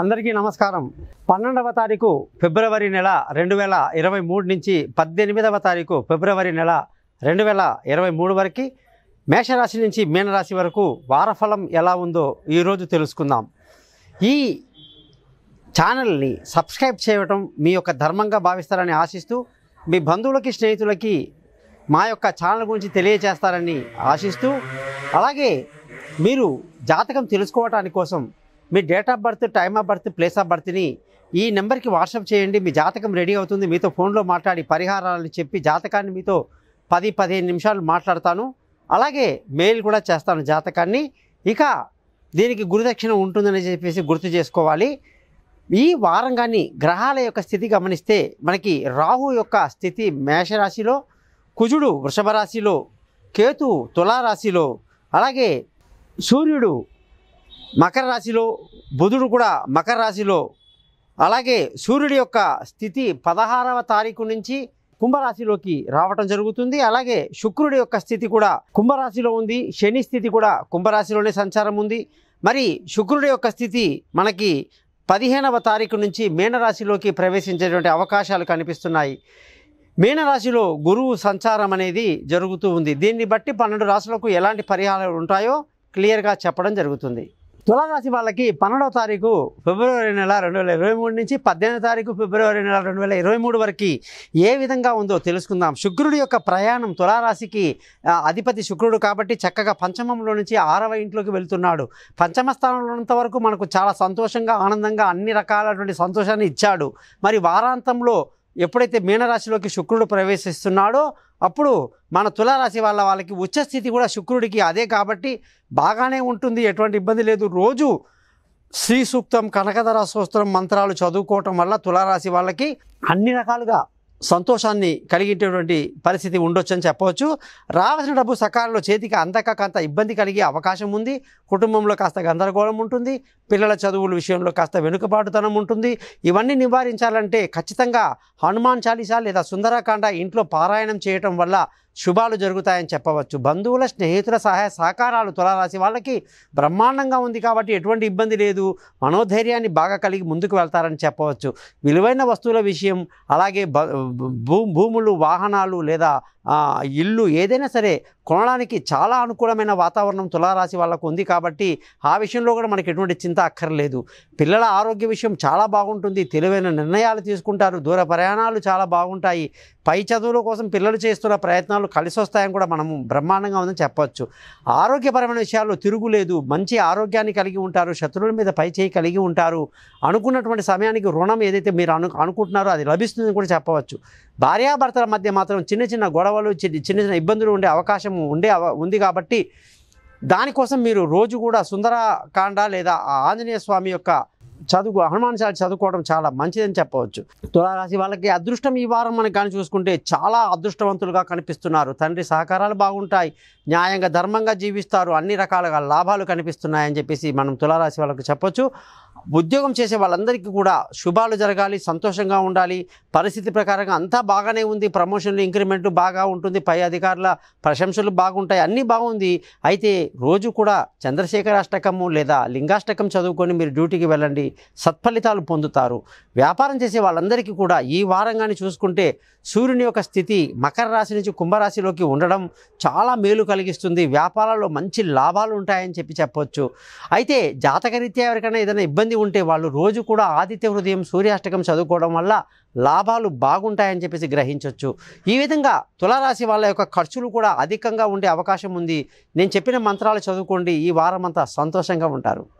అందరికీ నమస్కారం పన్నెండవ తారీఖు ఫిబ్రవరి నెల రెండు వేల ఇరవై మూడు నుంచి పద్దెనిమిదవ తారీఖు ఫిబ్రవరి నెల రెండు వేల ఇరవై మూడు వరకు మేషరాశి నుంచి మీనరాశి వరకు వారఫలం ఎలా ఉందో ఈరోజు తెలుసుకుందాం ఈ ఛానల్ని సబ్స్క్రైబ్ చేయటం మీ యొక్క ధర్మంగా భావిస్తారని ఆశిస్తూ మీ బంధువులకి స్నేహితులకి మా యొక్క ఛానల్ గురించి తెలియజేస్తారని ఆశిస్తూ అలాగే మీరు జాతకం తెలుసుకోవటాని కోసం మీ date of birth time of birth place of బర్త్ని ఈ నెంబర్కి వాట్సాప్ చేయండి మీ జాతకం రెడీ అవుతుంది మీతో ఫోన్లో మాట్లాడి పరిహారాలని చెప్పి జాతకాన్ని మీతో పది పదిహేను నిమిషాలు మాట్లాడతాను అలాగే మెయిల్ కూడా చేస్తాను జాతకాన్ని ఇక దీనికి గురుదక్షిణ ఉంటుందని చెప్పేసి గుర్తు చేసుకోవాలి ఈ వారం కానీ గ్రహాల యొక్క స్థితి గమనిస్తే మనకి రాహు యొక్క స్థితి మేషరాశిలో కుజుడు వృషభ రాశిలో కేతు తులారాశిలో అలాగే సూర్యుడు మకర రాశిలో బుధుడు కూడా మకర రాశిలో అలాగే సూర్యుడి యొక్క స్థితి పదహారవ తారీఖు నుంచి కుంభరాశిలోకి రావటం జరుగుతుంది అలాగే శుక్రుడి యొక్క స్థితి కూడా కుంభరాశిలో ఉంది శని స్థితి కూడా కుంభరాశిలోనే సంచారం ఉంది మరి శుక్రుడి యొక్క స్థితి మనకి పదిహేనవ తారీఖు నుంచి మీనరాశిలోకి ప్రవేశించేటువంటి అవకాశాలు కనిపిస్తున్నాయి మీనరాశిలో గురువు సంచారం అనేది జరుగుతూ ఉంది దీన్ని బట్టి పన్నెండు రాశులకు ఎలాంటి పరిహారాలు ఉంటాయో క్లియర్గా చెప్పడం జరుగుతుంది తులారాశి వాళ్ళకి పన్నెండవ తారీఖు ఫిబ్రవరి నెల రెండు వేల ఇరవై మూడు నుంచి పద్దెనిమిది తారీఖు ఫిబ్రవరి నెల రెండు వేల ఇరవై మూడు వరకు ఏ విధంగా ఉందో తెలుసుకుందాం శుక్రుడి యొక్క ప్రయాణం తులారాశికి అధిపతి శుక్రుడు కాబట్టి చక్కగా పంచమంలో నుంచి ఆరవ ఇంట్లోకి వెళ్తున్నాడు పంచమ స్థానంలో ఉన్నంత వరకు మనకు చాలా సంతోషంగా ఆనందంగా అన్ని రకాలటువంటి సంతోషాన్ని ఇచ్చాడు మరి వారాంతంలో ఎప్పుడైతే మీనరాశిలోకి శుక్రుడు ప్రవేశిస్తున్నాడో అప్పుడు మన తులారాశి వాళ్ళ వాళ్ళకి వచ్చే స్థితి కూడా శుక్రుడికి అదే కాబట్టి బాగానే ఉంటుంది ఎటువంటి ఇబ్బంది లేదు రోజు శ్రీ సూక్తం కనకధర స్తోత్రం మంత్రాలు చదువుకోవటం వల్ల తులారాశి వాళ్ళకి అన్ని రకాలుగా సంతోషాన్ని కలిగేటటువంటి పరిస్థితి అని చెప్పవచ్చు రావాల్సిన డబ్బు సకాలంలో చేతికి అందక కాంత ఇబ్బంది కలిగే అవకాశం ఉంది కుటుంబంలో కాస్త గందరగోళం ఉంటుంది పిల్లల చదువుల విషయంలో కాస్త వెనుకబాటుతనం ఉంటుంది ఇవన్నీ నివారించాలంటే ఖచ్చితంగా హనుమాన్ చాలీసా లేదా సుందరాకాండ ఇంట్లో పారాయణం చేయటం వల్ల శుభాలు జరుగుతాయని చెప్పవచ్చు బంధువుల స్నేహితుల సహాయ సహకారాలు తులారాశి వాళ్ళకి బ్రహ్మాండంగా ఉంది కాబట్టి ఎటువంటి ఇబ్బంది లేదు మనోధైర్యాన్ని బాగా కలిగి ముందుకు వెళ్తారని చెప్పవచ్చు విలువైన వస్తువుల విషయం అలాగే భూ భూములు వాహనాలు లేదా ఇల్లు ఏదైనా సరే కొనడానికి చాలా అనుకూలమైన వాతావరణం తులారాశి వాళ్ళకు ఉంది కాబట్టి ఆ విషయంలో కూడా మనకి ఎటువంటి చింత అక్కర్లేదు పిల్లల ఆరోగ్య విషయం చాలా బాగుంటుంది తెలివైన నిర్ణయాలు తీసుకుంటారు దూర ప్రయాణాలు చాలా బాగుంటాయి పై చదువుల కోసం పిల్లలు చేస్తున్న ప్రయత్నాలు కలిసి వస్తాయని కూడా మనము బ్రహ్మాండంగా ఉందని చెప్పవచ్చు ఆరోగ్యపరమైన విషయాల్లో తిరుగులేదు మంచి ఆరోగ్యాన్ని కలిగి ఉంటారు శత్రువుల మీద పై చేయి కలిగి ఉంటారు అనుకున్నటువంటి సమయానికి రుణం ఏదైతే మీరు అను అనుకుంటున్నారో అది లభిస్తుందని కూడా చెప్పవచ్చు భార్యాభర్తల మధ్య మాత్రం చిన్న చిన్న గొడవ గొడవలు చిన్న చిన్న ఇబ్బందులు ఉండే అవకాశం ఉండే ఉంది కాబట్టి దానికోసం మీరు రోజు కూడా సుందరకాండ లేదా ఆంజనేయ స్వామి యొక్క చదువు హనుమాన్ చాలి చదువుకోవడం చాలా మంచిదని చెప్పవచ్చు తులారాశి వాళ్ళకి అదృష్టం ఈ వారం మనకి కానీ చూసుకుంటే చాలా అదృష్టవంతులుగా కనిపిస్తున్నారు తండ్రి సహకారాలు బాగుంటాయి న్యాయంగా ధర్మంగా జీవిస్తారు అన్ని రకాలుగా లాభాలు కనిపిస్తున్నాయని చెప్పేసి మనం తులారాశి వాళ్ళకి చెప్పవచ్చు ఉద్యోగం చేసే వాళ్ళందరికీ కూడా శుభాలు జరగాలి సంతోషంగా ఉండాలి పరిస్థితి ప్రకారంగా అంతా బాగానే ఉంది ప్రమోషన్లు ఇంక్రిమెంట్ బాగా ఉంటుంది పై అధికారుల ప్రశంసలు బాగుంటాయి అన్నీ బాగుంది అయితే రోజు కూడా చంద్రశేఖర అష్టకము లేదా లింగాష్టకం చదువుకొని మీరు డ్యూటీకి వెళ్ళండి సత్ఫలితాలు పొందుతారు వ్యాపారం చేసే వాళ్ళందరికీ కూడా ఈ వారంగాన్ని చూసుకుంటే సూర్యుని యొక్క స్థితి మకర రాశి నుంచి కుంభరాశిలోకి ఉండడం చాలా మేలు కలిగిస్తుంది వ్యాపారాల్లో మంచి లాభాలు ఉంటాయని చెప్పి చెప్పవచ్చు అయితే జాతకరీత్యా ఎవరికైనా ఏదైనా ఇబ్బంది మంది ఉంటే వాళ్ళు రోజు కూడా ఆదిత్య హృదయం సూర్యాష్టకం చదువుకోవడం వల్ల లాభాలు బాగుంటాయని చెప్పేసి గ్రహించవచ్చు ఈ విధంగా తులారాశి వాళ్ళ యొక్క ఖర్చులు కూడా అధికంగా ఉండే అవకాశం ఉంది నేను చెప్పిన మంత్రాలు చదువుకోండి ఈ వారం అంతా సంతోషంగా ఉంటారు